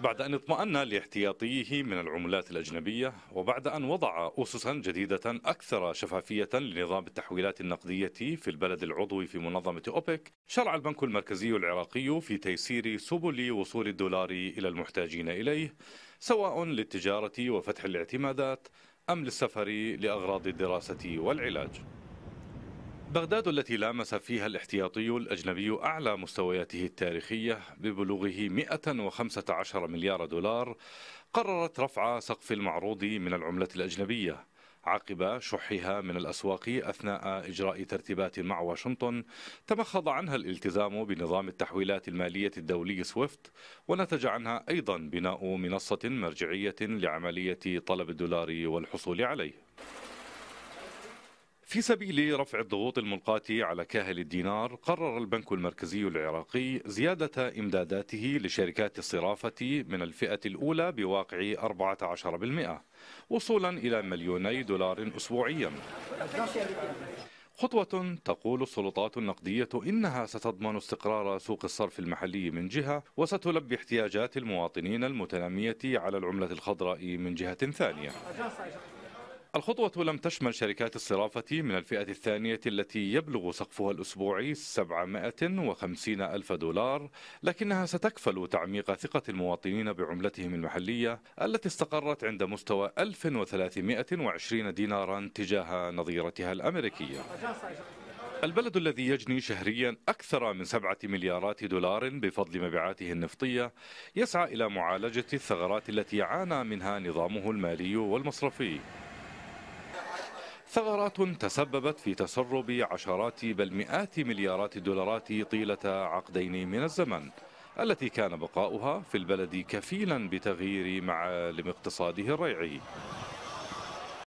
بعد أن اطمأن لاحتياطيه من العملات الأجنبية وبعد أن وضع أسسا جديدة أكثر شفافية لنظام التحويلات النقدية في البلد العضو في منظمة أوبك شرع البنك المركزي العراقي في تيسير سبل وصول الدولار إلى المحتاجين إليه سواء للتجارة وفتح الاعتمادات أم للسفر لأغراض الدراسة والعلاج بغداد التي لامس فيها الاحتياطي الأجنبي أعلى مستوياته التاريخية ببلوغه 115 مليار دولار قررت رفع سقف المعروض من العملة الأجنبية عقب شحها من الأسواق أثناء إجراء ترتيبات مع واشنطن تمخض عنها الالتزام بنظام التحويلات المالية الدولي سويفت ونتج عنها أيضا بناء منصة مرجعية لعملية طلب الدولار والحصول عليه في سبيل رفع الضغوط الملقاة على كاهل الدينار قرر البنك المركزي العراقي زيادة إمداداته لشركات الصرافة من الفئة الأولى بواقع 14% وصولا إلى مليوني دولار أسبوعيا خطوة تقول السلطات النقدية إنها ستضمن استقرار سوق الصرف المحلي من جهة وستلبي احتياجات المواطنين المتنمية على العملة الخضراء من جهة ثانية الخطوة لم تشمل شركات الصرافة من الفئة الثانية التي يبلغ سقفها الأسبوعي 750 ألف دولار لكنها ستكفل تعميق ثقة المواطنين بعملتهم المحلية التي استقرت عند مستوى 1320 دينارا تجاه نظيرتها الأمريكية البلد الذي يجني شهريا أكثر من سبعة مليارات دولار بفضل مبيعاته النفطية يسعى إلى معالجة الثغرات التي عانى منها نظامه المالي والمصرفي ثغرات تسببت في تسرب عشرات بل مئات مليارات الدولارات طيلة عقدين من الزمن التي كان بقاؤها في البلد كفيلا بتغيير معالم اقتصاده الريعي